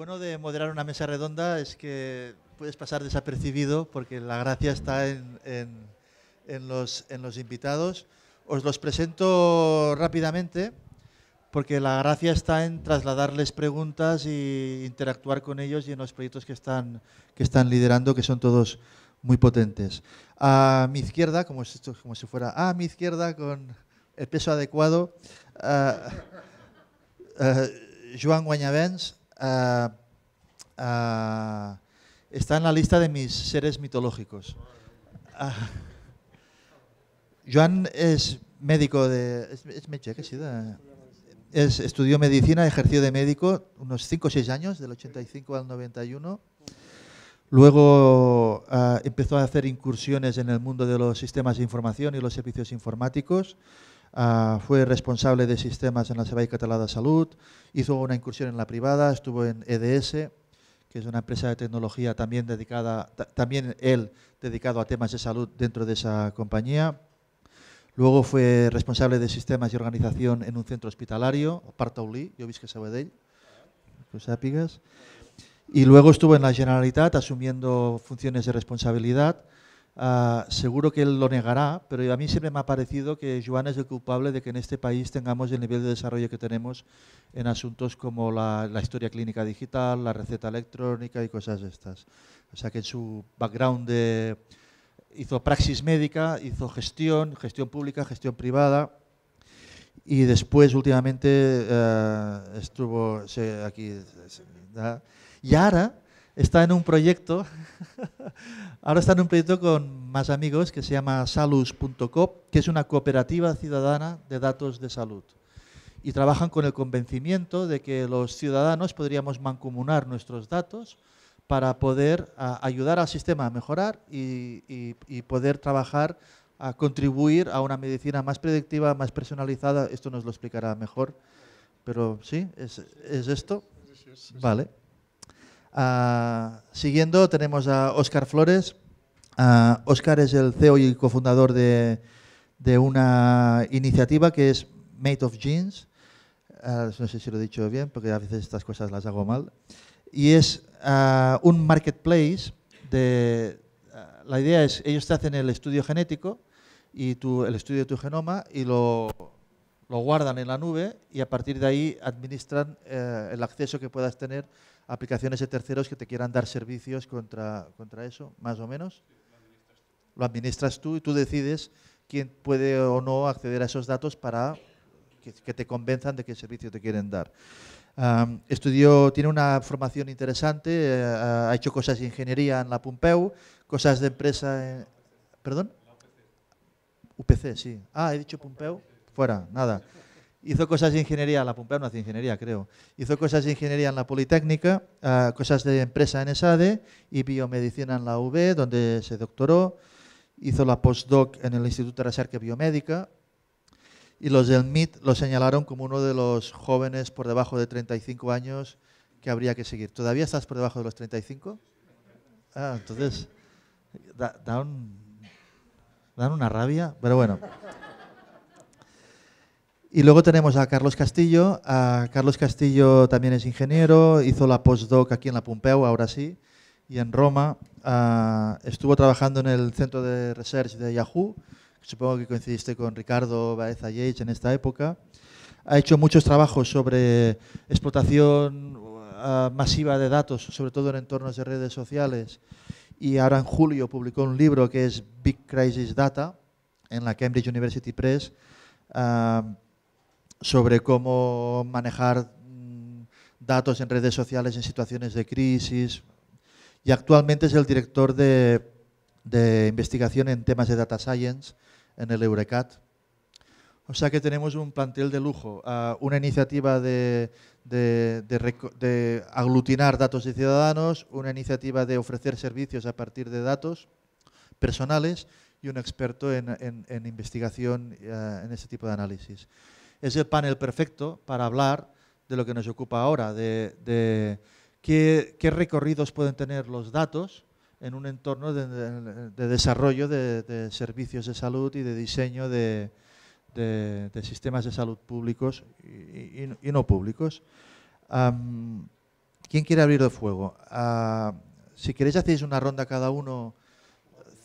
bueno de moderar una mesa redonda es que puedes pasar desapercibido porque la gracia está en, en, los, en los invitados. Os los presento rápidamente porque la gracia está en trasladarles preguntas e interactuar con ellos y en los proyectos que están, que están liderando, que son todos muy potentes. A mi izquierda, como, si, como si fuera a ah, mi izquierda, con el peso adecuado, Joan Guanyavens. Ah, ah, está en la lista de mis seres mitológicos. Ah, Joan es médico de... Es, que es, estudió medicina, ejerció de médico unos 5 o 6 años, del 85 al 91. Luego empezó a hacer incursiones en el mundo de los sistemas de información y los servicios informáticos. Ah, fue responsable de sistemas en la Sabay Catalana de Salud, hizo una incursión en la privada, estuvo en EDS, que es una empresa de tecnología también dedicada, también él dedicado a temas de salud dentro de esa compañía. Luego fue responsable de sistemas y organización en un centro hospitalario, Partaulí, yo vi que sabe de él, pues, Y luego estuvo en la Generalitat asumiendo funciones de responsabilidad Ah, seguro que él lo negará, pero a mí siempre me ha parecido que Joan es el culpable de que en este país tengamos el nivel de desarrollo que tenemos en asuntos como la, historia clínica digital, la receta electrónica y cosas de estas. O sea que en su background de, hizo praxis médica, hizo gestión, gestión pública, gestión privada. Y después, últimamente, eh, estuvo aquí. y ahora, está en un proyecto, ahora está en un proyecto con más amigos que se llama Salus.co que es una cooperativa ciudadana de datos de salud. Y trabajan con el convencimiento de que los ciudadanos podríamos mancomunar nuestros datos para poder ayudar al sistema a mejorar y, poder trabajar a contribuir a una medicina más predictiva, más personalizada. Esto nos lo explicará mejor, pero sí, es, es esto. Vale. Ah, siguiendo tenemos a Óscar Flores. Oscar ah, Óscar es el CEO y cofundador de, una iniciativa que es Made of Jeans. Ah, no sé si lo he dicho bien, porque a veces estas cosas las hago mal. Y es un marketplace de... la idea es, ellos te hacen el estudio genético y tu, el estudio de tu genoma y lo lo guardan en la nube y a partir de ahí administran eh, el acceso que puedas tener a aplicaciones de terceros que te quieran dar servicios contra, contra eso, más o menos. lo, administras tú y tú decides quién puede o no acceder a esos datos para que, te convenzan de qué servicio te quieren dar. estudió, tiene una formación interesante, eh, ha hecho cosas de ingeniería en la Pompeu, cosas de empresa... En, ¿Perdón? UPC. UPC, sí. Ah, he dicho Pompeu fuera, nada. Hizo cosas de ingeniería, la Pompeu no hace ingeniería, creo. Hizo cosas de ingeniería en la Politécnica, ah, cosas de empresa en ESADE y biomedicina en la UB, donde se doctoró. Hizo la postdoc en el Instituto de Recerca Biomédica. Y los del MIT lo señalaron como uno de los jóvenes por debajo de 35 años que habría que seguir. ¿Todavía estás por debajo de los 35? Ah, entonces, da, un, dan una rabia, pero bueno. Y luego tenemos a Carlos Castillo. A Carlos Castillo también es ingeniero, hizo la postdoc aquí en la Pompeu, ahora sí, y en Roma. Ah, estuvo trabajando en el centro de research de Yahoo. Supongo que coincidiste con Ricardo Baeza Yates en esta época. Ha hecho muchos trabajos sobre explotación ah, masiva de datos, sobre todo en entornos de redes sociales. Y ahora en julio publicó un libro que es Big Crisis Data en la Cambridge University Press. Ah, sobre cómo manejar mm, datos en redes sociales en situaciones de crisis y actualmente es el director de, investigación en temas de data science en el Eurecat. O sea que tenemos un plantel de lujo, ah, una iniciativa de, aglutinar datos de ciudadanos, una iniciativa de ofrecer servicios a partir de datos personales y un experto en, en investigación ah, en este tipo de análisis es el panel perfecto para hablar de lo que nos ocupa ahora, de, qué, recorridos pueden tener los datos en un entorno de, desarrollo de, servicios de salud y de diseño de, sistemas de salud públicos y, no públicos. ¿Quién quiere abrir el fuego? Ah, si queréis hacéis una ronda cada uno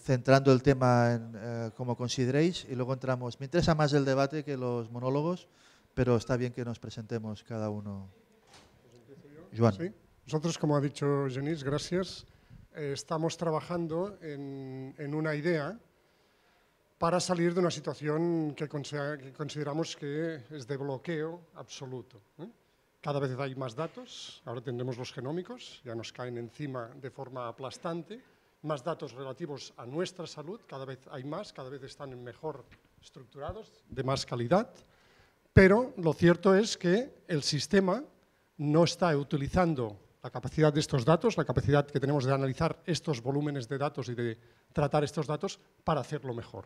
centrando el tema en, cómo eh, como consideréis y luego entramos. Me interesa más el debate que los monólogos, pero está bien que nos presentemos cada uno. Sí. Nosotros, como ha dicho Genís, gracias, eh, estamos trabajando en, una idea para salir de una situación que, consideramos que es de bloqueo absoluto. ¿eh? Cada vez hay más datos, ahora tendremos los genómicos, ya nos caen encima de forma aplastante más datos relativos a nuestra salud, cada vez hay más, cada vez están mejor estructurados, de más calidad, pero lo cierto es que el sistema no está utilizando la capacidad de estos datos, la capacidad que tenemos de analizar estos volúmenes de datos y de tratar estos datos para hacerlo mejor.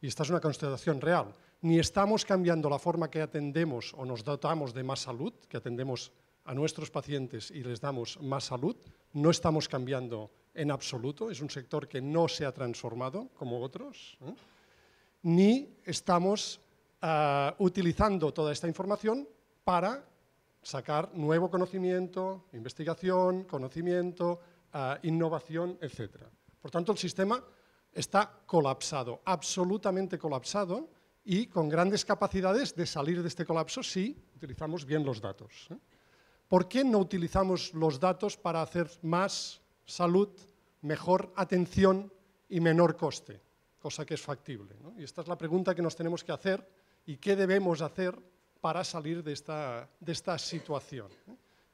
Y esta es una constatación real. Ni estamos cambiando la forma que atendemos o nos dotamos de más salud, que atendemos a nuestros pacientes y les damos más salud, no estamos cambiando en absoluto, es un sector que no se ha transformado como otros, ¿eh? ni estamos ah, utilizando toda esta información para sacar nuevo conocimiento, investigación, conocimiento, ah, innovación, etc. Por tanto, el sistema está colapsado, absolutamente colapsado y con grandes capacidades de salir de este colapso si utilizamos bien los datos. ¿eh? ¿Por qué no utilizamos los datos para hacer más salud, mejor atención y menor coste, cosa que es factible. Y esta es la pregunta que nos tenemos que hacer y qué debemos hacer para salir de esta, situación.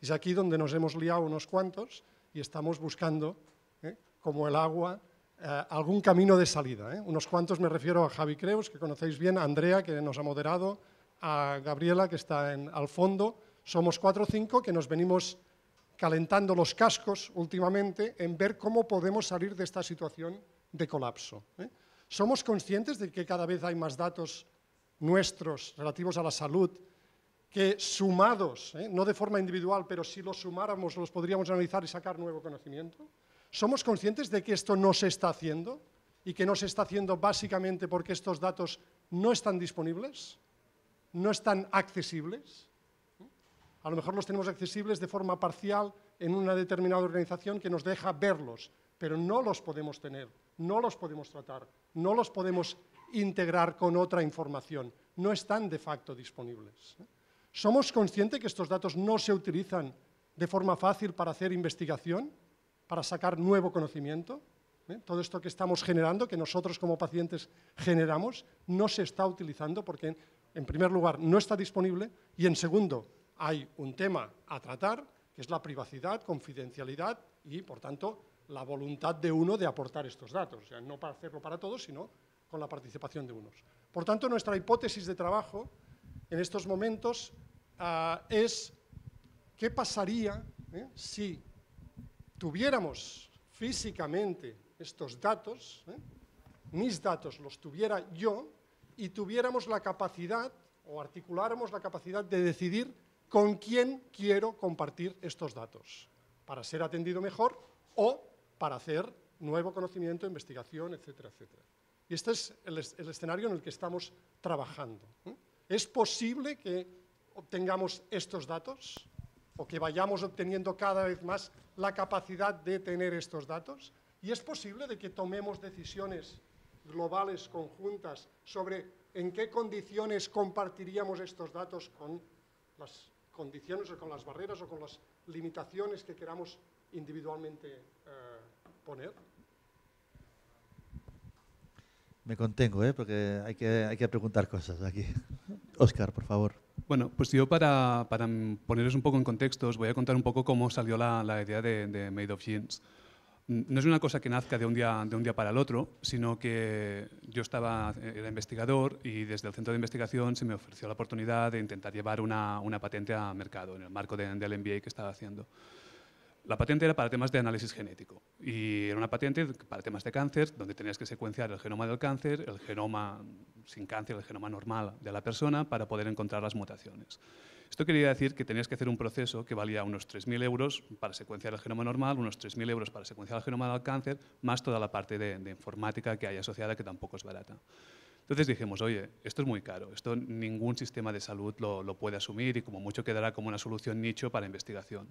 Y Es aquí donde nos hemos liado unos cuantos y estamos buscando, ¿eh? como el agua, eh, algún camino de salida. ¿eh? Unos cuantos me refiero a Javi Creus, que conocéis bien, a Andrea, que nos ha moderado, a Gabriela, que está al fondo. Somos cuatro o cinco que nos venimos calentando los cascos últimamente en ver cómo podemos salir de esta situación de colapso. ¿eh? Somos conscientes de que cada vez hay más datos nuestros relativos a la salud que sumados, ¿eh? no de forma individual, pero si los sumáramos los podríamos analizar y sacar nuevo conocimiento. Somos conscientes de que esto no se está haciendo y que no se está haciendo básicamente porque estos datos no están disponibles, no están accesibles a lo mejor los tenemos accesibles de forma parcial en una determinada organización que nos deja verlos, pero no los podemos tener, no los podemos tratar, no los podemos integrar con otra información, no están de facto disponibles. ¿eh? ¿Somos conscientes que estos datos no se utilizan de forma fácil para hacer investigación, para sacar nuevo conocimiento? ¿Eh? Todo esto que estamos generando, que nosotros como pacientes generamos, no se está utilizando porque, en primer lugar, no está disponible y, en segundo, hay un tema a tratar, que es la privacidad, confidencialidad y, por tanto, la voluntad de uno de aportar estos datos. O sea, no para hacerlo para todos, sino con la participación de unos. Por tanto, nuestra hipótesis de trabajo en estos momentos ah, es qué pasaría ¿eh? si tuviéramos físicamente estos datos, ¿eh? mis datos los tuviera yo, y tuviéramos la capacidad o articuláramos la capacidad de decidir con quién quiero compartir estos datos, para ser atendido mejor o para hacer nuevo conocimiento, investigación, etcétera, etcétera. Y este es el, escenario en el que estamos trabajando. ¿eh? ¿Es posible que obtengamos estos datos o que vayamos obteniendo cada vez más la capacidad de tener estos datos? ¿Y es posible de que tomemos decisiones globales conjuntas sobre en qué condiciones compartiríamos estos datos con las condiciones o con las barreras o con las limitaciones que queramos individualmente eh, poner? Me contengo, ¿eh? porque hay que, hay que preguntar cosas aquí. Oscar, por favor. Bueno, pues yo para, para poneros un poco en contexto os voy a contar un poco cómo salió la, la idea de, de, Made of Jeans. Mm, no es una cosa que nazca de un día, para el otro, sino que yo estaba, era investigador y desde el centro de investigación se me ofreció la oportunidad de intentar llevar una, patente a mercado en el marco del MBA que estaba haciendo. La patente era para temas de análisis genético y era una patente para temas de cáncer, donde tenías que secuenciar el genoma del cáncer, el genoma sin cáncer, el genoma normal de la persona para poder encontrar las mutaciones. Esto quería decir que tenías que hacer un proceso que valía unos 3.000 euros para secuenciar el genoma normal, unos 3.000 euros para secuenciar el genoma del cáncer, más toda la parte de, informática que hay asociada, que tampoco es barata. Entonces dijimos, oye, esto es muy caro, esto ningún sistema de salud lo, lo, puede asumir y como mucho quedará como una solución nicho para investigación.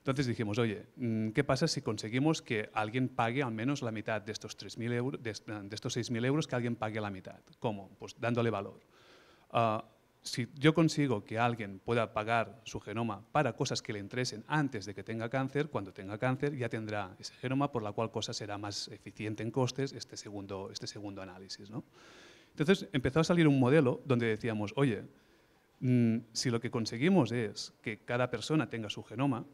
Entonces dijimos, oye, mm, ¿qué pasa si conseguimos que alguien pague al menos la mitad de estos, de, estos 6.000 euros, que alguien pague la mitad? ¿Cómo? Pues dándole valor. Ah, si yo consigo que alguien pueda pagar su genoma para cosas que le interesen antes de que tenga cáncer, cuando tenga cáncer ya tendrá ese genoma, por la cual cosa será más eficiente en costes este segundo, este segundo análisis. ¿no? Entonces empezó a salir un modelo donde decíamos, oye, mm, si lo que conseguimos es que cada persona tenga su genoma,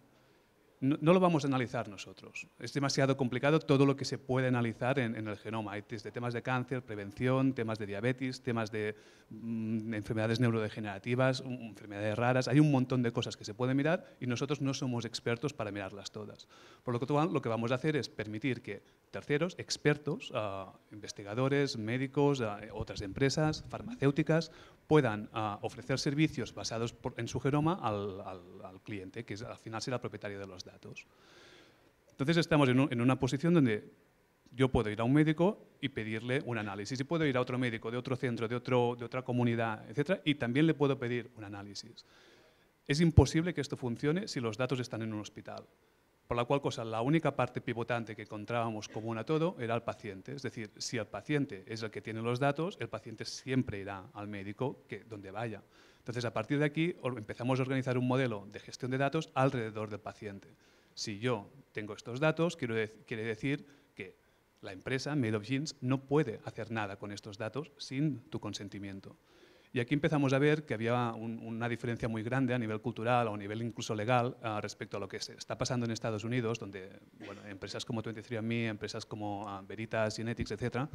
no, lo vamos a analizar nosotros. Es demasiado complicado todo lo que se puede analizar en, el genoma. Hay temas de cáncer, prevención, temas de diabetes, temas de mm, enfermedades neurodegenerativas, enfermedades raras. Hay un montón de cosas que se pueden mirar y nosotros no somos expertos para mirarlas todas. Por lo que lo que vamos a hacer es permitir que terceros, expertos, ah, investigadores, médicos, ah, otras empresas, farmacéuticas, puedan ah, ofrecer servicios basados en su genoma al, cliente, que es, al final será propietario de los datos. Entonces estamos en, una posición donde yo puedo ir a un médico y pedirle un análisis, y puedo ir a otro médico de otro centro, de, de otra comunidad, etcétera, y también le puedo pedir un análisis. Es imposible que esto funcione si los datos están en un hospital. Por la cual cosa, la única parte pivotante que encontrábamos común a todo era el paciente. Es decir, si el paciente es el que tiene los datos, el paciente siempre irá al médico donde vaya. Entonces, a partir de aquí empezamos a organizar un modelo de gestión de datos alrededor del paciente. Si yo tengo estos datos, quiero quiere decir que la empresa, Made of Jeans, no puede hacer nada con estos datos sin tu consentimiento. Y aquí empezamos a ver que había una diferencia muy grande a nivel cultural o a nivel incluso legal ah, respecto a lo que se está pasando en Estados Unidos, donde bueno, empresas como 23andMe, empresas como ah, Veritas, Genetics, etcétera,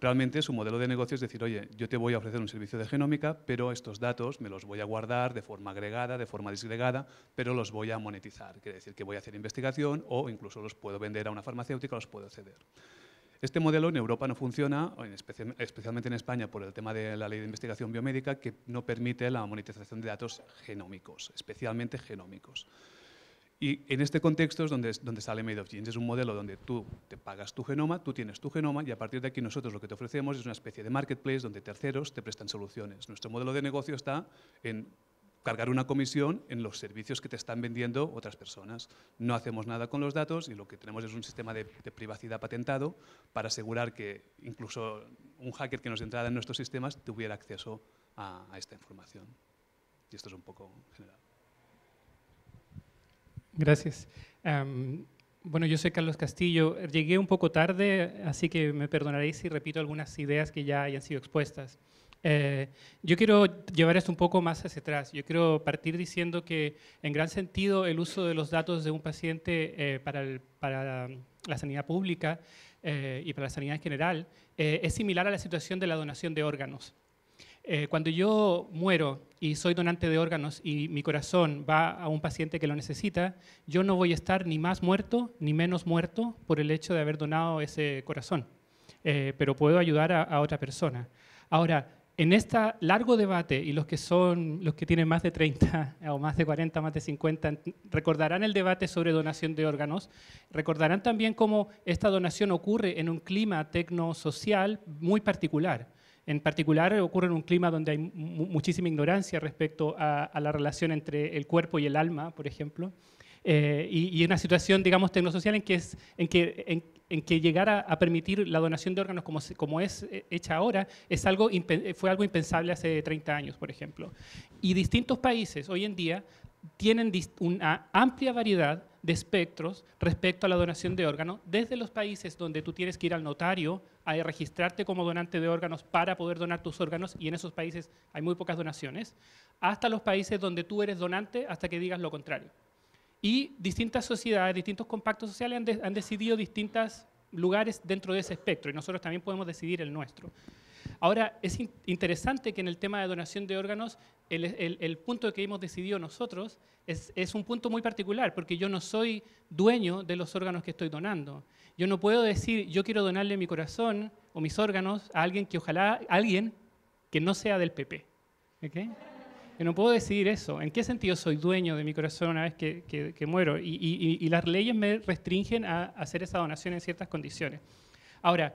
Realmente su modelo de negocio es decir, oye, yo te voy a ofrecer un servicio de genómica, pero estos datos me los voy a guardar de forma agregada, de forma disgregada, pero los voy a monetizar. Quiere decir que voy a hacer investigación o incluso los puedo vender a una farmacéutica, los puedo ceder. Este modelo en Europa no funciona, especialmente en España por el tema de la ley de investigación biomédica, que no permite la monetización de datos genómicos, especialmente genómicos. Y en este contexto es donde, donde sale Made of Genes. Es un modelo donde tú te pagas tu genoma, tú tienes tu genoma y a partir de aquí nosotros lo que te ofrecemos es una especie de marketplace donde terceros te prestan soluciones. Nuestro modelo de negocio está en cargar una comisión en los servicios que te están vendiendo otras personas. No hacemos nada con los datos y lo que tenemos es un sistema de, privacidad patentado para asegurar que incluso un hacker que nos entrara en nuestros sistemas tuviera acceso a esta información. Y esto es un poco general. Gracias. bueno, yo soy Carlos Castillo. Llegué un poco tarde, así que me perdonaréis si repito algunas ideas que ya hayan sido expuestas. Eh, yo quiero llevar esto un poco más hacia atrás. Yo quiero partir diciendo que, en gran sentido, el uso de los datos de un paciente eh, para, la sanidad pública eh, y para la sanidad en general es similar a la situación de la donación de órganos. Eh, cuando yo muero y soy donante de órganos y mi corazón va a un paciente que lo necesita, yo no voy a estar ni más muerto ni menos muerto por el hecho de haber donado ese corazón, eh, pero puedo ayudar a, a, otra persona. Ahora, en este largo debate, y los que, son, los que tienen más de 30 o más de 40, más de 50, recordarán el debate sobre donación de órganos, recordarán también cómo esta donación ocurre en un clima tecnosocial muy particular en particular ocurre en un clima donde hay muchísima ignorancia respecto a, la relación entre el cuerpo y el alma, por ejemplo, eh, y, y, una situación, digamos, tecnosocial en que, es, en que, en, que llegar a, permitir la donación de órganos como, como es eh, hecha ahora es algo, eh, fue algo impensable hace 30 años, por ejemplo. Y distintos países hoy en día tienen una amplia variedad de espectros respecto a la donación de órganos, desde los países donde tú tienes que ir al notario a registrarte como donante de órganos para poder donar tus órganos, y en esos países hay muy pocas donaciones, hasta los países donde tú eres donante hasta que digas lo contrario. Y distintas sociedades, distintos compactos sociales han, decidido distintos lugares dentro de ese espectro, y nosotros también podemos decidir el nuestro. Ahora, es interesante que en el tema de donación de órganos, el, punto que hemos decidido nosotros es un punto muy particular, porque yo no soy dueño de los órganos que estoy donando. Yo no puedo decir, yo quiero donarle mi corazón o mis órganos a alguien que ojalá, alguien que no sea del PP. Yo no puedo decidir eso. ¿En qué sentido soy dueño de mi corazón una vez que, muero? Y, las leyes me restringen a hacer esa donación en ciertas condiciones. Ahora,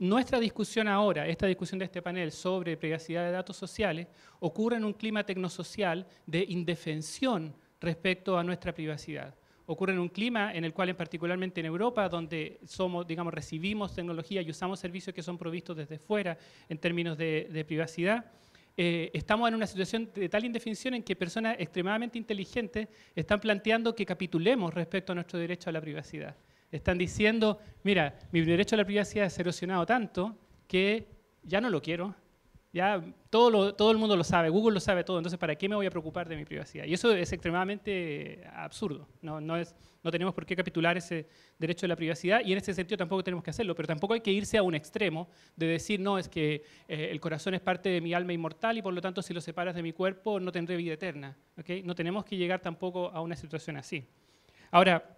nuestra discusión ahora, esta discusión de este panel sobre privacidad de datos sociales, ocurre en un clima tecnosocial de indefensión respecto a nuestra privacidad ocurre en un clima en el cual, en particularmente en Europa, donde somos, digamos, recibimos tecnología y usamos servicios que son provistos desde fuera en términos de, privacidad, eh, estamos en una situación de tal indefinición en que personas extremadamente inteligentes están planteando que capitulemos respecto a nuestro derecho a la privacidad. Están diciendo, mira, mi derecho a la privacidad es erosionado tanto que ya no lo quiero, ya todo, todo el mundo lo sabe, Google lo sabe todo, entonces ¿para qué me voy a preocupar de mi privacidad? Y eso es extremadamente absurdo, no, es, no tenemos por qué capitular ese derecho de la privacidad y en ese sentido tampoco tenemos que hacerlo, pero tampoco hay que irse a un extremo de decir, no, es que eh, el corazón es parte de mi alma inmortal y por lo tanto si lo separas de mi cuerpo no tendré vida eterna. ¿okay? No tenemos que llegar tampoco a una situación así. Ahora,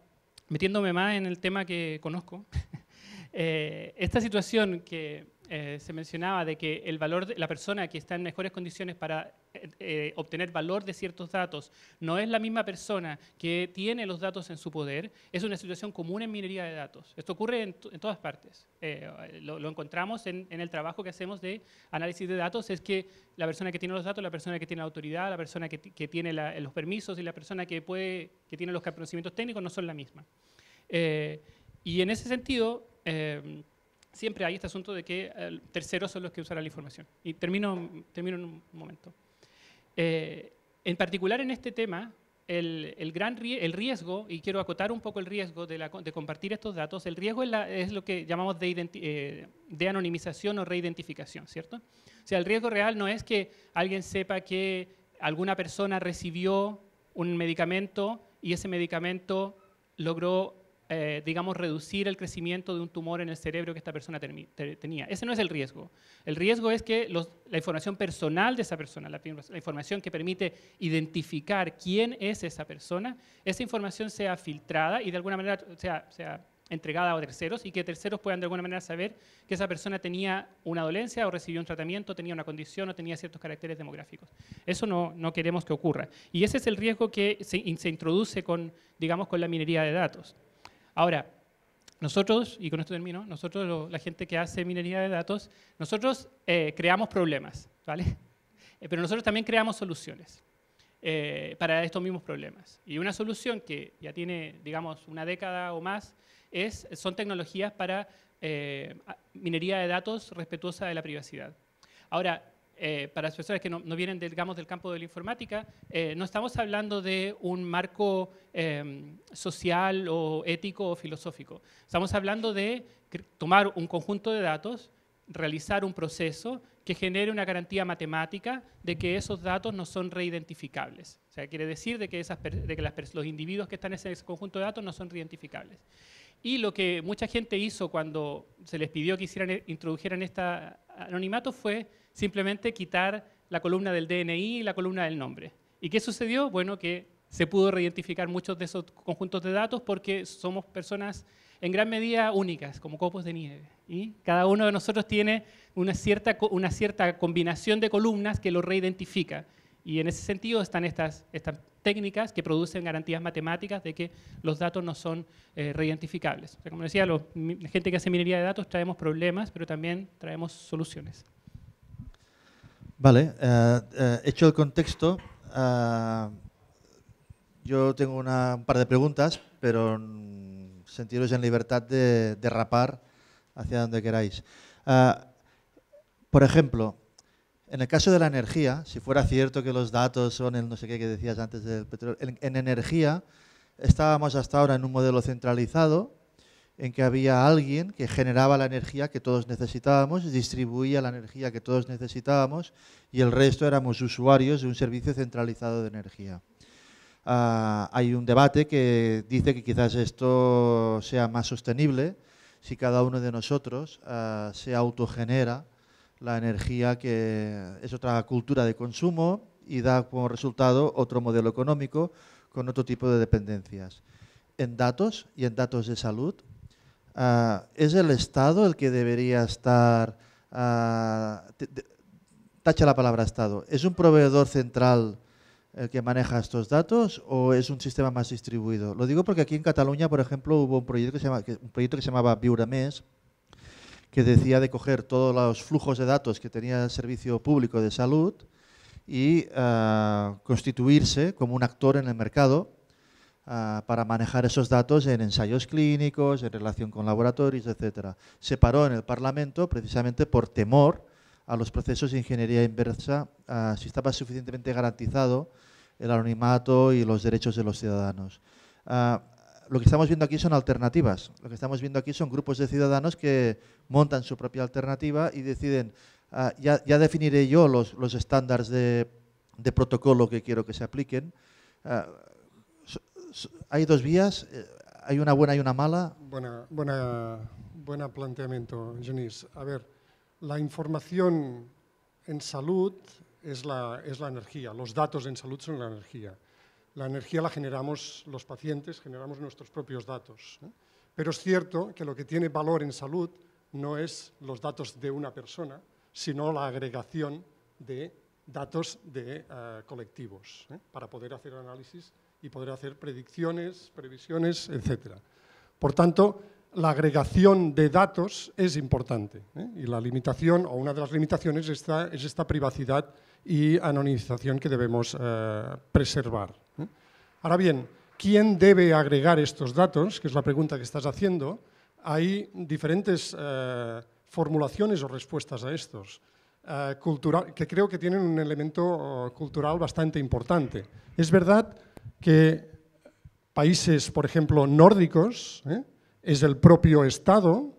metiéndome más en el tema que conozco, eh, esta situación que eh, se mencionaba de que el valor de la persona que está en mejores condiciones para eh, eh, obtener valor de ciertos datos no es la misma persona que tiene los datos en su poder, es una situación común en minería de datos. Esto ocurre en, todas partes. Lo, encontramos en, el trabajo que hacemos de análisis de datos, es que la persona que tiene los datos, la persona que tiene la autoridad, la persona que, tiene los permisos y la persona que, puede, que tiene los conocimientos técnicos no son la misma. y en ese sentido, siempre hay este asunto de que eh, terceros son los que usarán la información. Y termino, en un momento. Eh, en particular en este tema, el, gran el riesgo, y quiero acotar un poco el riesgo de, compartir estos datos, el riesgo es, lo que llamamos de, eh, de, anonimización o reidentificación, ¿cierto? O sea, el riesgo real no es que alguien sepa que alguna persona recibió un medicamento y ese medicamento logró eh, digamos, reducir el crecimiento de un tumor en el cerebro que esta persona tenía. Ese no es el riesgo. El riesgo es que la información personal de esa persona, la, información que permite identificar quién es esa persona, esa información sea filtrada y de alguna manera sea, entregada a terceros y que terceros puedan de alguna manera saber que esa persona tenía una dolencia o recibió un tratamiento, tenía una condición o tenía ciertos caracteres demográficos. Eso no, queremos que ocurra. Y ese es el riesgo que se, se introduce con, digamos, con la minería de datos. Ahora, nosotros, y con esto termino, nosotros, la gente que hace minería de datos, nosotros eh, creamos problemas, ¿vale? Eh, pero nosotros también creamos soluciones eh, para estos mismos problemas. Y una solución que ya tiene, digamos, una década o más, es, son tecnologías para minería de datos respetuosa de la privacidad. Ahora, eh, para las personas que no, vienen, del campo de la informática, eh, no estamos hablando de un marco em, social o ético o filosófico. Estamos hablando de tomar un conjunto de datos, realizar un proceso que genere una garantía matemática de que esos datos no son reidentificables. O sea, quiere decir de que, esas, los individuos que están en ese conjunto de datos no son reidentificables. Y lo que mucha gente hizo cuando se les pidió que hicieran, introdujeran este anonimato fue simplemente quitar la columna del DNI y la columna del nombre. ¿Y qué sucedió? Bueno, que se pudo reidentificar muchos de esos conjuntos de datos porque somos personas en gran medida únicas, como copos de nieve. Y cada uno de nosotros tiene una cierta, combinación de columnas que lo reidentifica. Y en ese sentido están estas, técnicas que producen garantías matemáticas de que los datos no son eh, reidentificables. como decía, la gente que hace minería de datos traemos problemas, pero también traemos soluciones. Vale, eh, eh, hecho el contexto, eh, yo tengo un par de preguntas, pero sentiros en libertad de, de rapar hacia donde queráis. por ejemplo, en el caso de la energía, si fuera cierto que los datos son el no sé qué que decías antes del petróleo, en energía estábamos hasta ahora en un modelo centralizado en que había alguien que generaba la energía que todos necesitábamos, distribuía la energía que todos necesitábamos y el resto éramos usuarios de un servicio centralizado de energía. Ah, hay un debate que dice que quizás esto sea más sostenible si cada uno de nosotros ah, se autogenera la energía que es otra cultura de consumo y da como resultado otro modelo económico con otro tipo de dependencias. En datos y en datos de salud, Ah, es el Estado el que debería estar, ah, tacha la palabra Estado, ¿es un proveedor central el que maneja estos datos o es un sistema más distribuido? Lo digo porque aquí en Cataluña, por ejemplo, hubo un proyecto que se, llamaba Viure que decía de coger todos los flujos de datos que tenía el servicio público de salud y ah, constituirse como un actor en el mercado Ah, para manejar esos datos en ensayos clínicos, en relación con laboratorios, etc. Se paró en el Parlamento precisamente por temor a los procesos de ingeniería inversa, ah, si estaba suficientemente garantizado el anonimato y los derechos de los ciudadanos. Ah, lo que estamos viendo aquí son alternativas. Lo que estamos viendo aquí son grupos de ciudadanos que montan su propia alternativa y deciden, ya, definiré yo los, los estándares de, de, protocolo que quiero que se apliquen hay dos vías, eh, hay una buena y una mala. Buena, buena, buena planteamiento, Janice. A ver, la información en salud es la, es la energía, los datos en salud son la energía. La energía la generamos los pacientes, generamos nuestros propios datos. Pero es cierto que lo que tiene valor en salud no es los datos de una persona, sino la agregación de datos de eh, colectivos ¿eh? para poder hacer análisis y poder hacer predicciones, previsiones, etc. Por tanto, la agregación de datos es importante ¿eh? y la limitación, o una de las limitaciones, es esta privacidad y anonimización que debemos eh, preservar. ¿eh? Ahora bien, ¿quién debe agregar estos datos? Que es la pregunta que estás haciendo. Hay diferentes formulaciones o respuestas a estos. que creo que tienen un elemento cultural bastante importante. Es verdad que países, por ejemplo, nórdicos, ¿eh? es el propio Estado,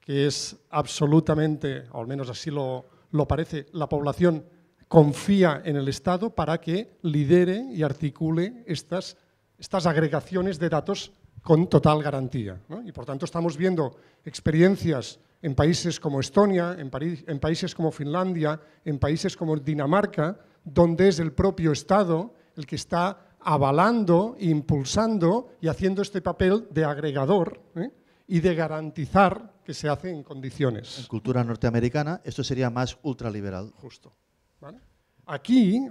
que es absolutamente, o al menos así lo, lo parece, la población confía en el Estado para que lidere y articule estas, estas agregaciones de datos con total garantía. Y por tanto estamos viendo experiencias en países como Estonia, en países como Finlandia, en países como Dinamarca, donde es el propio Estado el que está avalando, impulsando y haciendo este papel de agregador ¿eh? y de garantizar que se hace en condiciones. En cultura norteamericana esto sería más ultraliberal. Justo. Aquí,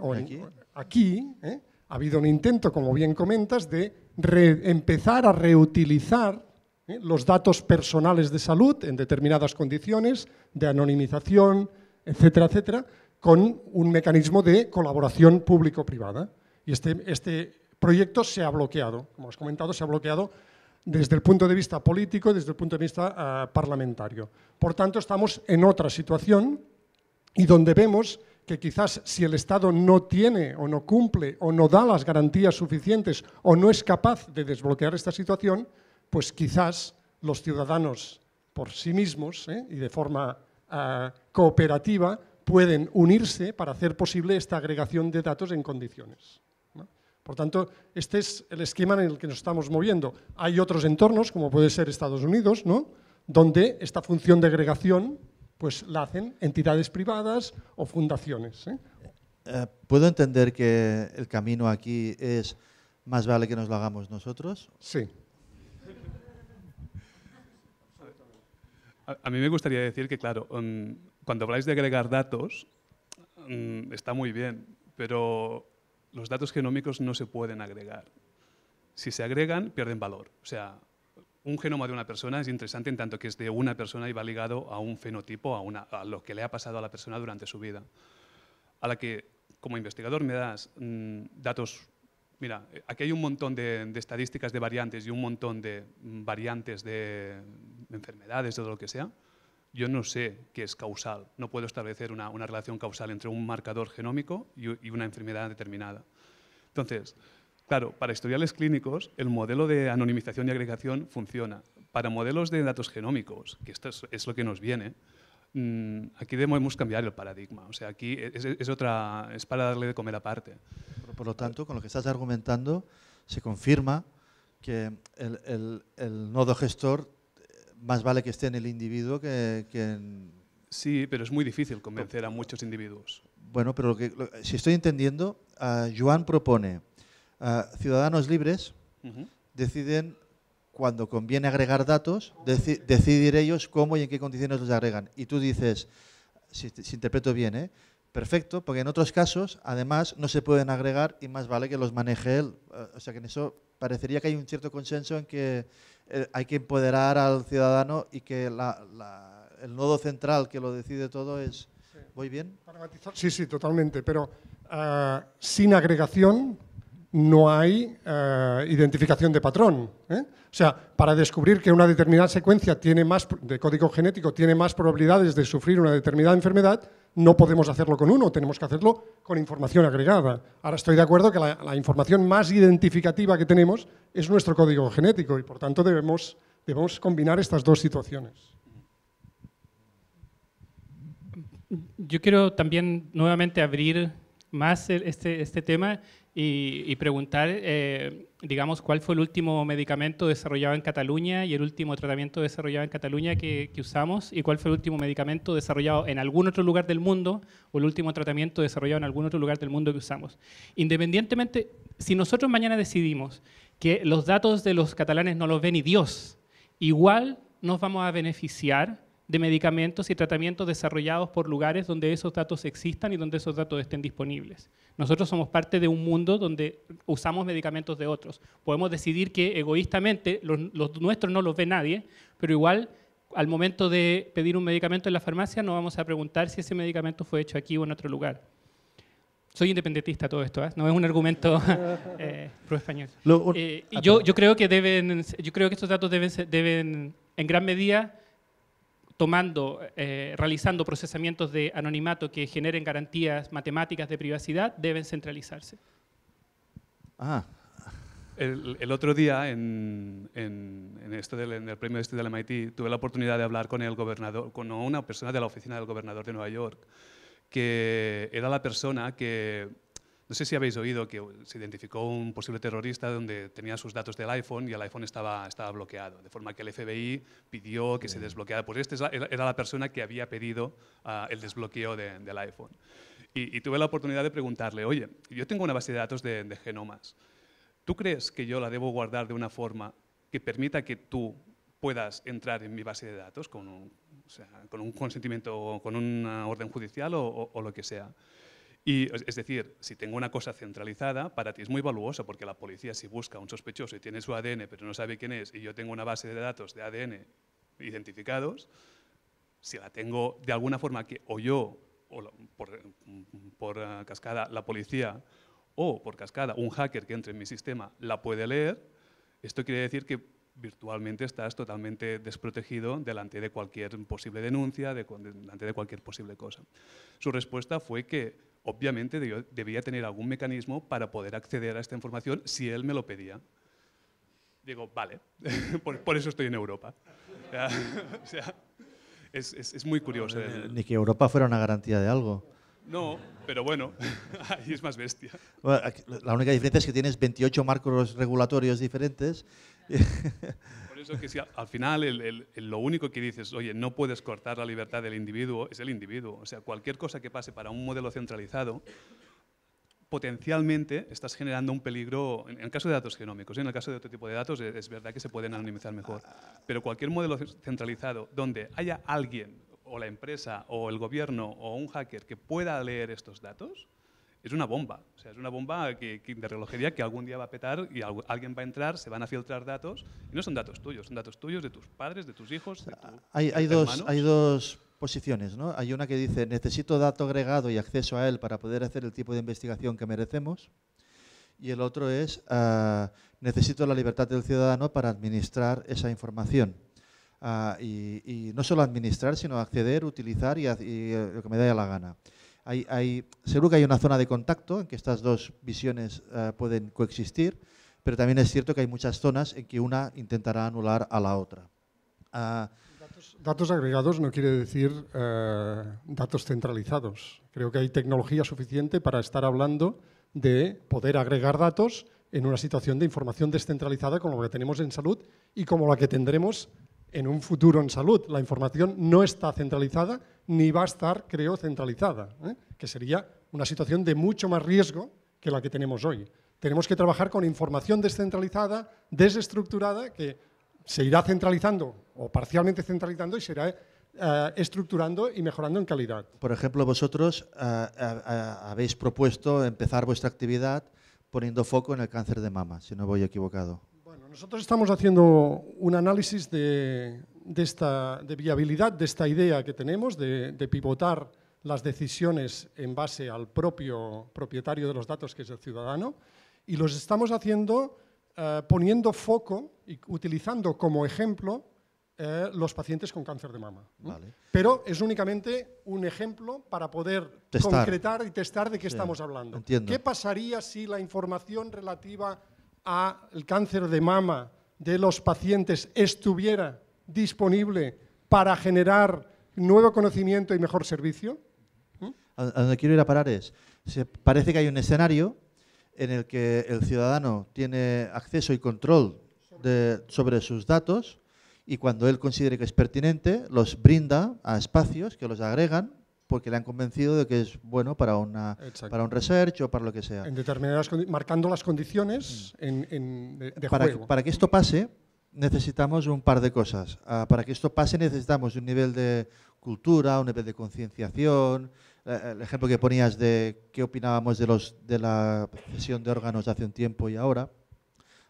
¿eh? ha habido un intento, como bien comentas, de empezar a reutilizar ¿eh? los datos personales de salud en determinadas condiciones, de anonimización, etcétera, etcétera, con un mecanismo de colaboración público-privada. Y este, este, proyecto se ha bloqueado, como has comentado, se ha bloqueado desde el punto de vista político y desde el punto de vista ah, parlamentario. Por tanto, estamos en otra situación y donde vemos que quizás si el Estado no tiene o no cumple o no da las garantías suficientes o no es capaz de desbloquear esta situación, pues quizás los ciudadanos por sí mismos ¿eh? y de forma ah, cooperativa pueden unirse para hacer posible esta agregación de datos en condiciones. Por tanto, este es el esquema en el que nos estamos moviendo. Hay otros entornos, como puede ser Estados Unidos, ¿no? donde esta función de agregación pues, la hacen entidades privadas o fundaciones. ¿eh? eh puedo entender que el camino aquí es más vale que nos lo hagamos nosotros? Sí. A, mí me gustaría decir que, claro, mm, cuando habláis de agregar datos, mm, está muy bien, pero los datos genómicos no se pueden agregar. Si se agregan, pierden valor. O sea, un genoma de una persona es interesante en tanto que es de una persona y va ligado a un fenotipo, a, lo que le ha pasado a la persona durante su vida. A la que, como investigador, me das mm, datos... Mira, aquí hay un montón de, estadísticas de variantes y un montón de mm, variantes de enfermedades, de lo que sea yo no sé qué es causal, no puedo establecer una, relación causal entre un marcador genómico y, una enfermedad determinada. Entonces, claro, para historiales clínicos el modelo de anonimización y agregación funciona. Para modelos de datos genómicos, que esto es, lo que nos viene, mm, aquí debemos cambiar el paradigma. O sea, aquí es, otra, es para darle de comer aparte. Por, por lo tanto, con lo que estás argumentando, se confirma que el nodo gestor más vale que esté en el individuo que, en... Sí, pero es muy difícil convencer a muchos individuos. Bueno, pero lo que, si estoy entendiendo, ah, Joan propone ah, ciudadanos libres deciden cuando conviene agregar datos, decidir ellos cómo y en qué condiciones los agregan. Y tú dices, si, si interpreto bien, ¿eh? perfecto, porque en otros casos, además, no se pueden agregar y más vale que los maneje él. Ah, o sea que en eso parecería que hay un cierto consenso en que eh, hay que empoderar al ciudadano y que el nodo central que lo decide todo es... ¿Voy bien? Sí, sí, totalmente, pero eh, sin agregación no hay eh, identificación de patrón. O sea, para descubrir que una determinada secuencia tiene más, de código genético tiene más probabilidades de sufrir una determinada enfermedad, no podemos hacerlo con uno, tenemos que hacerlo con información agregada. Ahora estoy de acuerdo que la, información más identificativa que tenemos es nuestro código genético y por tanto debemos, debemos combinar estas dos situaciones. Yo quiero también nuevamente abrir más este, este tema y, preguntar, eh, digamos, cuál fue el último medicamento desarrollado en Cataluña y el último tratamiento desarrollado en Cataluña que, que, usamos y cuál fue el último medicamento desarrollado en algún otro lugar del mundo o el último tratamiento desarrollado en algún otro lugar del mundo que usamos. Independientemente, si nosotros mañana decidimos que los datos de los catalanes no los ve ni Dios, igual nos vamos a beneficiar de medicamentos y tratamientos desarrollados por lugares donde esos datos existan y donde esos datos estén disponibles. Nosotros somos parte de un mundo donde usamos medicamentos de otros. Podemos decidir que egoístamente los, nuestros no los ve nadie, pero igual al momento de pedir un medicamento en la farmacia no vamos a preguntar si ese medicamento fue hecho aquí o en otro lugar. Soy independentista todo esto, ¿eh? no es un argumento eh, pro español. Eh, ah, yo, creo que deben, yo creo que estos datos deben, deben en gran medida tomando, eh, realizando procesamientos de anonimato que generen garantías matemáticas de privacidad deben centralizarse. Ah. El, otro día, en, en, en esto del, en el premio este del MIT, tuve la oportunidad de hablar con el gobernador, con una persona de la oficina del gobernador de Nueva York, que era la persona que no sé si habéis oído que uh, se identificó un posible terrorista donde tenía sus datos del iPhone y el iPhone estaba, estaba bloqueado, de forma que el FBI pidió que se desbloqueara. Pues esta era la persona que había pedido ah, el desbloqueo del iPhone. Y, tuve la oportunidad de preguntarle, oye, yo tengo una base de datos de, genomas. ¿Tú crees que yo la debo guardar de una forma que permita que tú puedas entrar en mi base de datos con un, con un consentimiento con una orden judicial o, lo que sea. Y es decir, si tengo una cosa centralizada, para ti es muy valuoso, porque la policía si busca a un sospechoso y tiene su ADN, pero no sabe quién es, y yo tengo una base de datos de ADN identificados, si la tengo de alguna forma que o yo, o por, eh, cascada la policía, o por cascada un hacker que entre en mi sistema la puede leer, esto quiere decir que virtualmente estás totalmente desprotegido delante de cualquier posible denuncia, de, delante de cualquier posible cosa. Su respuesta fue que obviamente debía tener algún mecanismo para poder acceder a esta información si él me lo pedía. Digo, vale, por, eso estoy en Europa. es, muy curioso. Ni que Europa fuera una garantía de algo. No, pero bueno, ahí es más bestia. la única diferencia es que tienes 28 marcos regulatorios diferentes que si al final lo único que dices, oye, no puedes cortar la libertad del individuo, es el individuo. O sea, cualquier cosa que pase para un modelo centralizado, potencialmente estás generando un peligro, en el caso de datos genómicos, y ¿eh? en el caso de otro tipo de datos es verdad que se pueden anonimizar mejor, pero cualquier modelo centralizado donde haya alguien o la empresa o el gobierno o un hacker que pueda leer estos datos, es una bomba. O sea, es una bomba que, de relojería que algún día va a petar y alguien va a entrar, se van a filtrar datos. Y no son datos tuyos, son datos tuyos de tus padres, de tus hijos. De hay, hay, dos, hay dos posiciones, ¿no? Hay una que dice necesito dato agregado y acceso a él para poder hacer el tipo de investigación que merecemos. Y el otro es ah, necesito la libertad del ciudadano para administrar esa información. Ah, y, no solo administrar, sino acceder, utilizar y, y eh, lo que me dé la gana hay, seguro que hay una zona de contacto en que estas dos visiones eh, pueden coexistir, pero también es cierto que hay muchas zonas en que una intentará anular a la otra. Ah, datos, agregados no quiere decir eh, datos centralizados. Creo que hay tecnología suficiente para estar hablando de poder agregar datos en una situación de información descentralizada como la que tenemos en salud y como la que tendremos en un futuro en salud. La información no está centralizada ni va a estar, creo, centralizada, ¿eh? que sería una situación de mucho más riesgo que la que tenemos hoy. Tenemos que trabajar con información descentralizada, desestructurada, que se irá centralizando o parcialmente centralizando y se irá eh, estructurando y mejorando en calidad. Por ejemplo, vosotros eh, habéis propuesto empezar vuestra actividad poniendo foco en el cáncer de mama, si no voy equivocado. Nosotros estamos haciendo un análisis de, esta, viabilidad de esta idea que tenemos de, pivotar las decisiones en base al propio propietario de los datos, que es el ciudadano, y los estamos haciendo eh, poniendo foco y utilizando como ejemplo eh, los pacientes con cáncer de mama. Pero es únicamente un ejemplo para poder concretar y testar de qué estamos hablando. ¿Qué pasaría si la información relativa al cáncer de mama de los pacientes estuviera disponible para generar nuevo conocimiento y mejor servicio? ¿Mm? A donde quiero ir a parar es, parece que hay un escenario en el que el ciudadano tiene acceso y control sobre sus datos y cuando él considere que es pertinente, los brinda a espacios que los agregan porque le han convencido de que es bueno para, una, para un research o para lo que sea. En determinadas marcando las condiciones mm. de, para juego. Que, para que esto pase necesitamos un par de cosas. Ah, para que esto pase necesitamos un nivel de cultura, un nivel de concienciación. Eh, el ejemplo que ponías de qué opinábamos de, los, de la cesión de órganos hace un tiempo y ahora.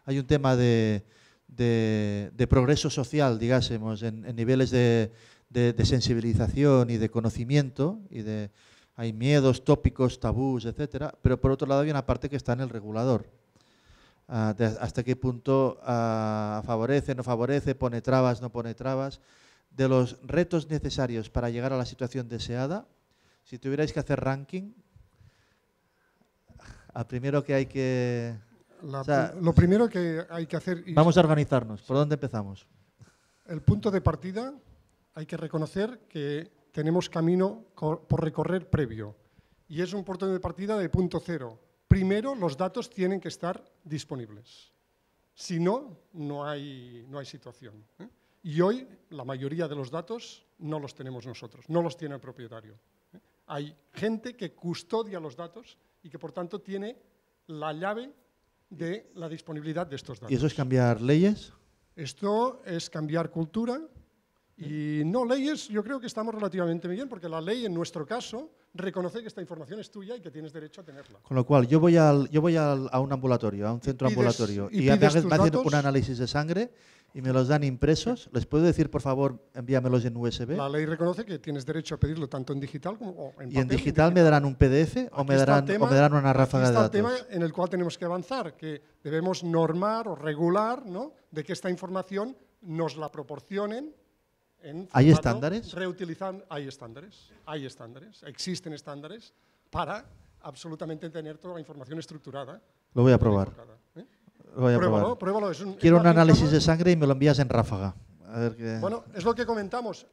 Hay un tema de, de, progreso social, digásemos, en niveles de de, sensibilización y de conocimiento y de hay miedos, tópicos, tabús, etcétera, pero por otro lado hay una parte que está en el regulador. Ah, hasta qué punto ah, favorece, no favorece, pone trabas, no pone trabas. De los retos necesarios para llegar a la situación deseada, si tuvierais que hacer ranking, primero que hay que... lo primero que hay que hacer... Vamos a organizarnos. ¿Por dónde empezamos? El punto de partida, hay que reconocer que tenemos camino por recorrer previo y es un punto de partida de punto cero. Primero, los datos tienen que estar disponibles. Si no, no hay, no hay situación. ¿eh? Y hoy la mayoría de los datos no los tenemos nosotros, no los tiene el propietario. ¿eh? Hay gente que custodia los datos y que por tanto tiene la llave de la disponibilidad de estos datos. ¿Y eso es cambiar leyes? Esto es cambiar cultura, y no leyes, yo creo que estamos relativamente bien, porque la ley en nuestro caso reconoce que esta información es tuya y que tienes derecho a tenerla. Con lo cual, yo voy, al, yo voy a un ambulatorio, a un centro ambulatorio, y, veces me, hacen, un análisis de sangre y me los dan impresos. ¿Les puedo decir, por favor, envíamelos en USB? La ley reconoce que tienes derecho a pedirlo tanto en digital como en papel. ¿Y en digital, me darán un PDF o me darán, o me darán, una ráfaga de de datos? el tema en el cual tenemos que avanzar, que debemos normar o regular ¿no? de que esta información nos la proporcionen ¿Hay estándares? Reutilizan, hay estándares, hay estándares, existen estándares para absolutamente tener toda la información estructurada. Lo voy a probar. Quiero un análisis de sangre y me lo envías en ráfaga. Bueno, es lo que comentamos.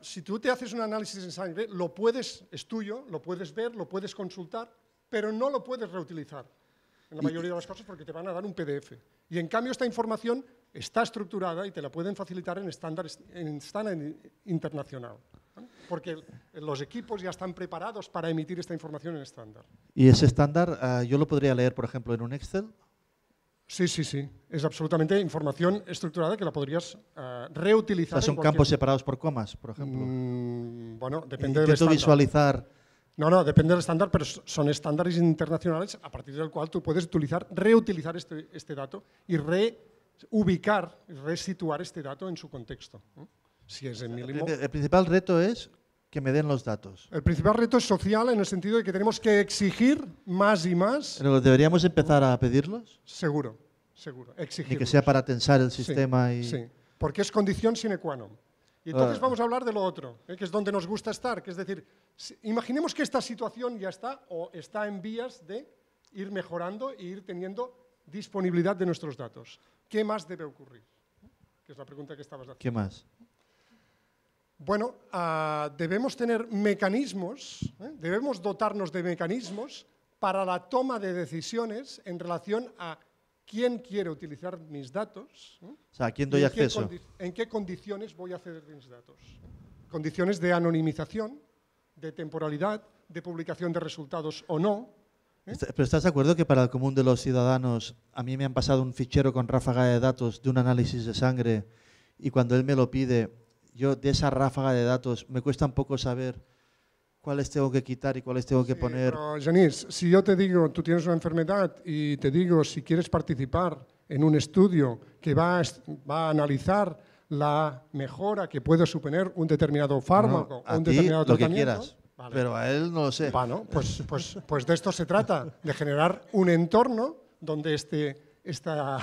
Si tú te haces un análisis en sangre, lo puedes, es tuyo, lo puedes ver, lo puedes consultar, pero no lo puedes reutilizar. En la mayoría de las cosas porque te van a dar un PDF. Y en cambio esta información está estructurada y te la pueden facilitar en estándar, en internacional. Porque los equipos ya están preparados para emitir esta información en estándar. ¿Y ese estándar ah, yo lo podría leer, por ejemplo, en un Excel? Sí, sí, sí. Es absolutamente información estructurada que la podrías ah, reutilizar. ¿Son campos separados por comas, por ejemplo? Mm, bueno, depende del estándar. visualizar... No, no, depende del estándar, pero son estándares internacionales a partir del cual tú puedes utilizar, reutilizar este, este dato y re ubicar, resituar este dato en su contexto. el, principal reto es que me den los datos. El principal reto es social en el sentido de que tenemos que exigir más y más. deberíamos empezar a pedirlos? Seguro, seguro, exigir. Y que sea para tensar el sistema. Sí, y... sí, porque es condición sine qua non. Y entonces ah. vamos a hablar de lo otro, ¿eh? que es donde nos gusta estar, que es decir, imaginemos que esta situación ya está o está en vías de ir mejorando e ir teniendo disponibilidad de nuestros datos. ¿Qué más debe ocurrir? Que es la pregunta que estabas haciendo. ¿Qué más? Bueno, ah, debemos tener mecanismos, ¿eh? debemos dotarnos de mecanismos para la toma de decisiones en relación a quién quiere utilizar mis datos. ¿eh? O sea, ¿a quién doy acceso? en qué condiciones voy a acceder mis datos. Condiciones de anonimización, de temporalidad, de publicación de resultados o no, ¿Eh? Pero ¿estás de acuerdo que para el común de los ciudadanos a mí me han pasado un fichero con ráfaga de datos de un análisis de sangre y cuando él me lo pide, yo de esa ráfaga de datos me cuesta un poco saber cuáles tengo que quitar y cuáles tengo que poner. Pero, Janice, si yo te digo, tú tienes una enfermedad y te digo, si quieres participar en un estudio que va a, analizar la mejora que puede suponer un determinado fármaco, o un determinado lo tratamiento, que quieras pero a él no lo sé. Bueno, pues, pues, pues, de esto se trata, de generar un entorno donde este, esta,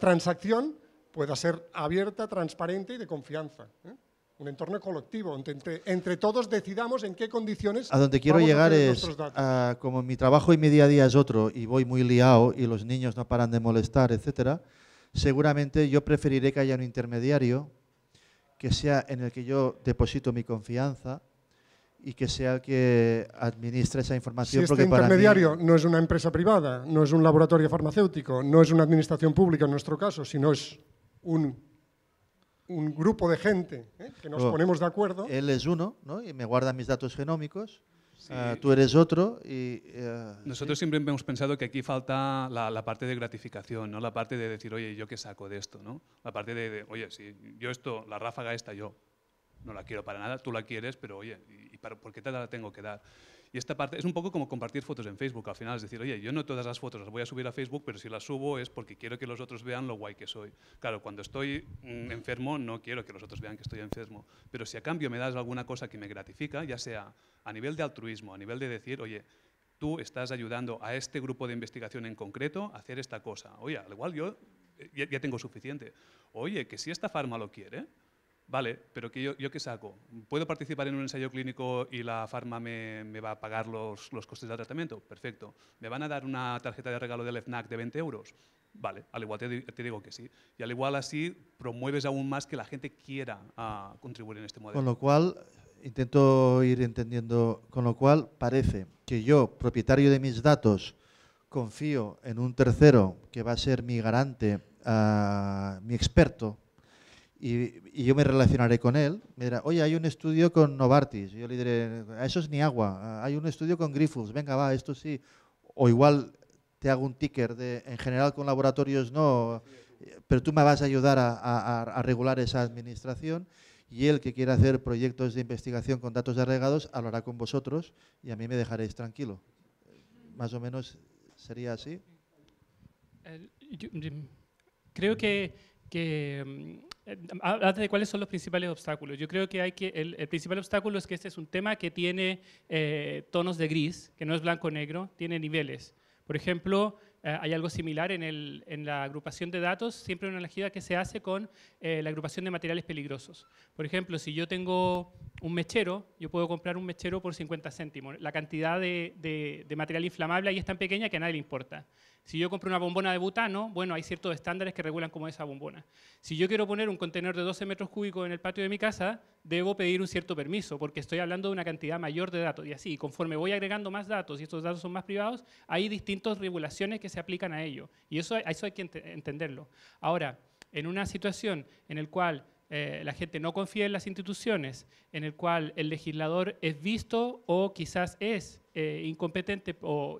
transacción pueda ser abierta, transparente y de confianza. ¿eh? Un entorno colectivo, donde entre, todos decidamos en qué condiciones. A donde quiero llegar es, como mi trabajo y mi día a día es otro y voy muy liado y los niños no paran de molestar, etcétera, seguramente yo preferiré que haya un intermediario que sea en el que yo deposito mi confianza y que sea el que administre esa información. Si este intermediario no es una empresa privada, no es un laboratorio farmacéutico, no es una administración pública en nuestro caso, sino es un, un grupo de gente ¿eh? que nos oh, ponemos de acuerdo. Él es uno ¿no? y me guarda mis datos genómicos. Ah, tú eres otro y... Eh, Nosotros siempre hemos pensado que aquí falta la, parte de gratificación, ¿no? la parte de decir, oye, ¿yo qué saco de esto? ¿no? La parte de, de oye, si yo esto, la ráfaga esta yo, no la quiero para nada, tú la quieres, pero oye, ¿y por qué te la tengo que dar? Y esta parte es un poco como compartir fotos en Facebook, al final es decir, oye, yo no todas las fotos las voy a subir a Facebook, pero si las subo es porque quiero que los otros vean lo guay que soy. Claro, cuando estoy mm, enfermo no quiero que los otros vean que estoy enfermo, pero si a cambio me das alguna cosa que me gratifica, ya sea a nivel de altruismo, a nivel de decir, oye, tú estás ayudando a este grupo de investigación en concreto a hacer esta cosa. Oye, al igual yo eh, ya, ya tengo suficiente. Oye, que si esta farma lo quiere, Vale, pero ¿qué, yo, yo, qué saco? ¿Puedo participar en un ensayo clínico y la farma me, va a pagar los, costes de tratamiento? Perfecto. ¿Me van a dar una tarjeta de regalo del FNAC de 20 euros? Vale, al igual te, digo que sí. Y al igual así promueves aún más que la gente quiera ah, contribuir en este modelo. Con lo cual, intento ir entendiendo, con lo cual parece que yo, propietario de mis datos, confío en un tercero que va a ser mi garante, ah, mi experto y, yo me relacionaré con él, me dirá, oye, hay un estudio con Novartis, yo le diré, a eso es ni agua, hay un estudio con Grifols, venga, va, esto sí, o igual te hago un ticker de, en general con laboratorios no, pero tú me vas a ayudar a, regular esa administración y él que quiera hacer proyectos de investigación con datos agregados hablará con vosotros y a mí me dejaréis tranquilo. Más o menos sería así. creo que, que mm, eh, habla de cuáles son los principales obstáculos. Yo creo que hay el, principal obstáculo es que este es un tema que tiene eh, tonos de gris, que no es blanco-negro, o tiene niveles. Por ejemplo, eh, hay algo similar en, la agrupación de datos, siempre una elegida que se hace con la agrupación de materiales peligrosos. Por ejemplo, si yo tengo un mechero, yo puedo comprar un mechero por 50 céntimos. La cantidad de, de material inflamable ahí es tan pequeña que a nadie le importa. Si yo compro una bombona de butano, bueno, hay ciertos estándares que regulan cómo esa bombona. Si yo quiero poner un contenedor de 12 metros cúbicos en el patio de mi casa, debo pedir un cierto permiso, porque estoy hablando de una cantidad mayor de datos. Y así, conforme voy agregando más datos y estos datos son más privados, hay distintas regulaciones que se aplican a ello. Y eso, eso hay que entenderlo. Ahora, en una situación en la cual eh, la gente no confía en las instituciones, en el cual el legislador es visto o quizás es eh, incompetente o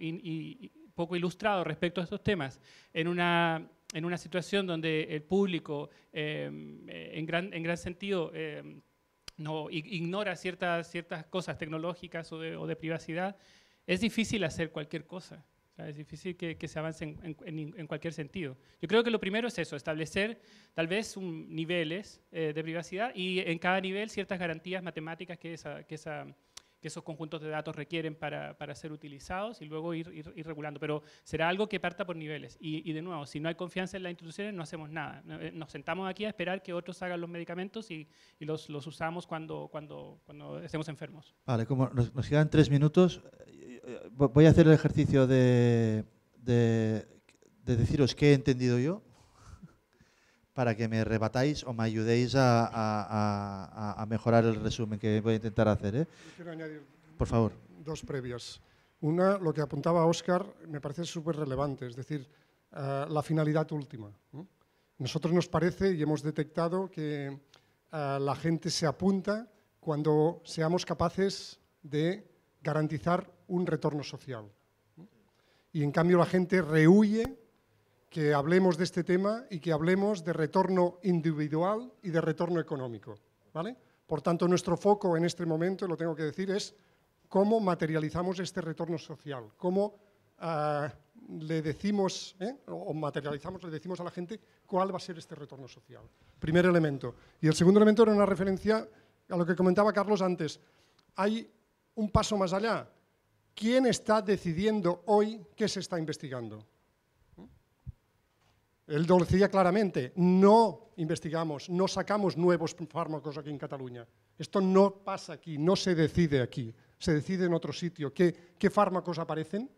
poco ilustrado respecto a estos temas, en una, en una situación donde el público em, eh, en, gran, en gran sentido em, no, ignora ciertas, ciertas cosas tecnológicas o de, o de privacidad, es difícil hacer cualquier cosa. Es difícil que, que se avance en, cualquier sentido. Yo creo que lo primero es eso, establecer tal vez un, niveles eh, de privacidad y en cada nivel ciertas garantías matemáticas que esa, que esa, que esos conjuntos de datos requieren para, ser utilizados y luego ir, regulando. Pero será algo que parta por niveles. Y, de nuevo, si no hay confianza en las instituciones, no hacemos nada. Eh, nos sentamos aquí a esperar que otros hagan los medicamentos y, los, usamos cuando, cuando, cuando estemos enfermos. Vale, como nos, quedan tres minutos, eh, eh, voy a hacer el ejercicio de deciros qué he entendido yo para que me rebatáis o me ayudéis a, mejorar el resumen que voy a intentar hacer. ¿eh? Por favor. dos previas. Una, lo que apuntaba oscar me parece súper relevante, es decir, eh, la finalidad última. Nosotros nos parece y hemos detectado que eh, la gente se apunta cuando seamos capaces de garantizar un retorno social. Y en cambio la gente rehuye que hablemos de este tema y que hablemos de retorno individual y de retorno económico. Por tanto, nuestro foco en este momento, lo tengo que decir, es cómo materializamos este retorno social, cómo ah, le decimos, ¿eh? o materializamos, le decimos a la gente cuál va a ser este retorno social. Primer elemento. Y el segundo elemento era una referencia a lo que comentaba Carlos antes. Hay un paso más allá. ¿Quién está decidiendo hoy qué se está investigando? Él decía claramente, no investigamos, no sacamos nuevos fármacos aquí en Cataluña. Esto no pasa aquí, no se decide aquí, se decide en otro sitio. ¿Qué, fármacos aparecen?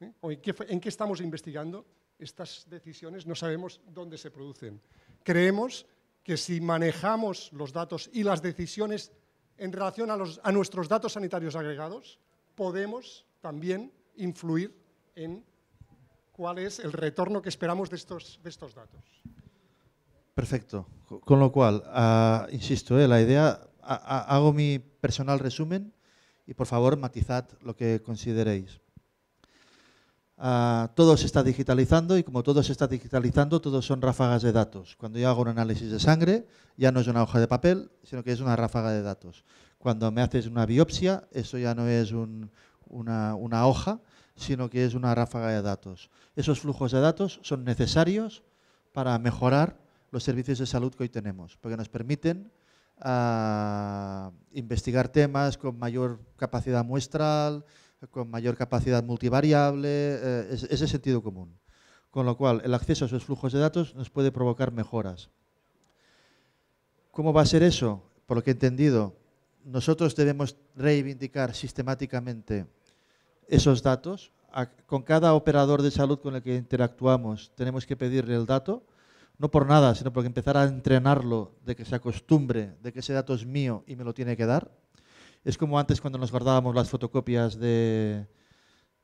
¿Eh? ¿O en, qué, estamos investigando? Estas decisiones no sabemos dónde se producen. Creemos que si manejamos los datos y las decisiones en relación a, a nuestros datos sanitarios agregados, podemos también influir en cuál es el retorno que esperamos de estos, estos datos. Perfecto. Con lo cual, ah, insisto, eh, la idea, hago mi personal resumen y por favor matizad lo que consideréis. Ah, todo se está digitalizando y como todo se está digitalizando, todos son ráfagas de datos. Cuando yo hago un análisis de sangre, ya no es una hoja de papel, sino que es una ráfaga de datos. Cuando me haces una biopsia, eso ya no es una, hoja, sino que es una ráfaga de datos. Esos flujos de datos son necesarios para mejorar los servicios de salud que hoy tenemos, porque nos permiten ah, investigar temas con mayor capacidad muestral, con mayor capacidad multivariable, eh, ese sentido común. Con lo cual, el acceso a esos flujos de datos nos puede provocar mejoras. ¿Cómo va a ser eso? Por lo que he entendido, nosotros debemos reivindicar sistemáticamente esos datos. con cada operador de salud con el que interactuamos tenemos que pedirle el dato, no por nada, sino porque empezar a entrenarlo de que se acostumbre, de que ese dato es mío y me lo tiene que dar. Es como antes cuando nos guardábamos las fotocopias de,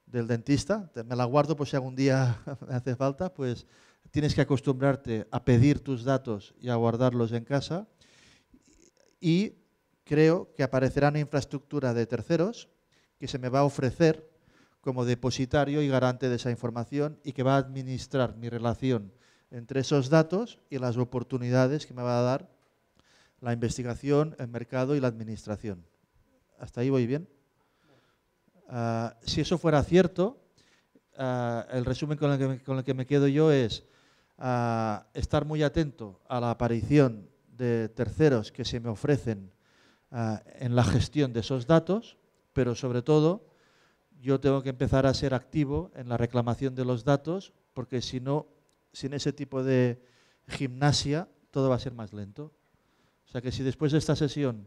del dentista, me la guardo por si algún día me hace falta, pues tienes que acostumbrarte a pedir tus datos y a guardarlos en casa. Y creo que aparecerá una infraestructura de terceros que se me va a ofrecer como depositario y garante de esa información y que va a administrar mi relación entre esos datos y las oportunidades que me va a dar la investigación, el mercado y la administración. ¿Hasta ahí voy bien? Ah, si eso fuera cierto, ah, el resumen con el, que me, quedo yo es ah, estar muy atento a la aparición de terceros que se me ofrecen en la gestión de esos datos, pero sobre todo yo tengo que empezar a ser activo en la reclamación de los datos, porque si no, sin ese tipo de gimnasia, todo va a ser más lento. O sea que si después de esta sesión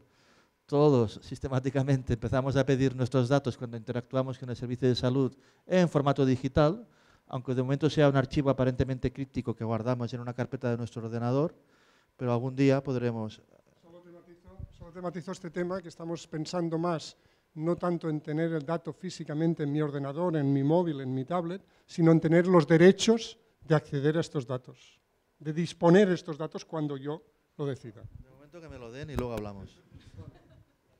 todos sistemáticamente empezamos a pedir nuestros datos cuando interactuamos con el servicio de salud en formato digital, aunque de momento sea un archivo aparentemente crítico que guardamos en una carpeta de nuestro ordenador, pero algún día podremos... Solo tematizo, solo este tema, que estamos pensando más no tanto en tener el dato físicamente en mi ordenador, en mi móvil, en mi tablet, sino en tener los derechos de acceder a estos datos, de disponer estos datos cuando yo lo decida. De momento que me lo den y luego hablamos.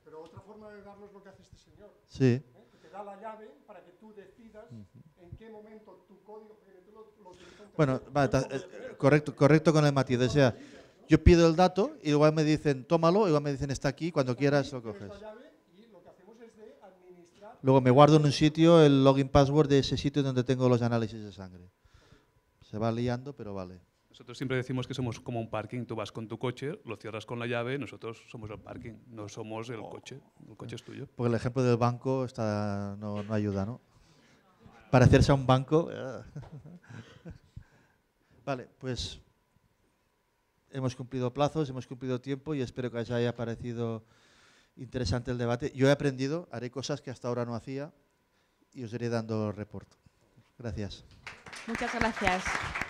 Pero otra forma de darlo es lo que hace este señor. ¿eh? Sí. te da la llave para que tú decidas en qué momento tu código... Eh, lo, lo bueno, vale, eh, correcto, correcto con el matiz. O sea, yo pido el dato y igual me dicen tómalo, igual me dicen está aquí, cuando quieras lo coges lo que hacemos es administrar... Luego me guardo en un sitio el login password de ese sitio donde tengo los análisis de sangre. Se va liando, pero vale. Nosotros siempre decimos que somos como un parking. Tú vas con tu coche, lo cierras con la llave, nosotros somos el parking, no somos el coche. El coche es tuyo. Porque el ejemplo del banco está, no, no ayuda, ¿no? Parecerse a un banco. Ah. vale, pues hemos cumplido plazos, hemos cumplido tiempo y espero que os haya parecido interesante el debate. Yo he aprendido, haré cosas que hasta ahora no hacía y os iré dando reporte. Gracias. Muchas gracias.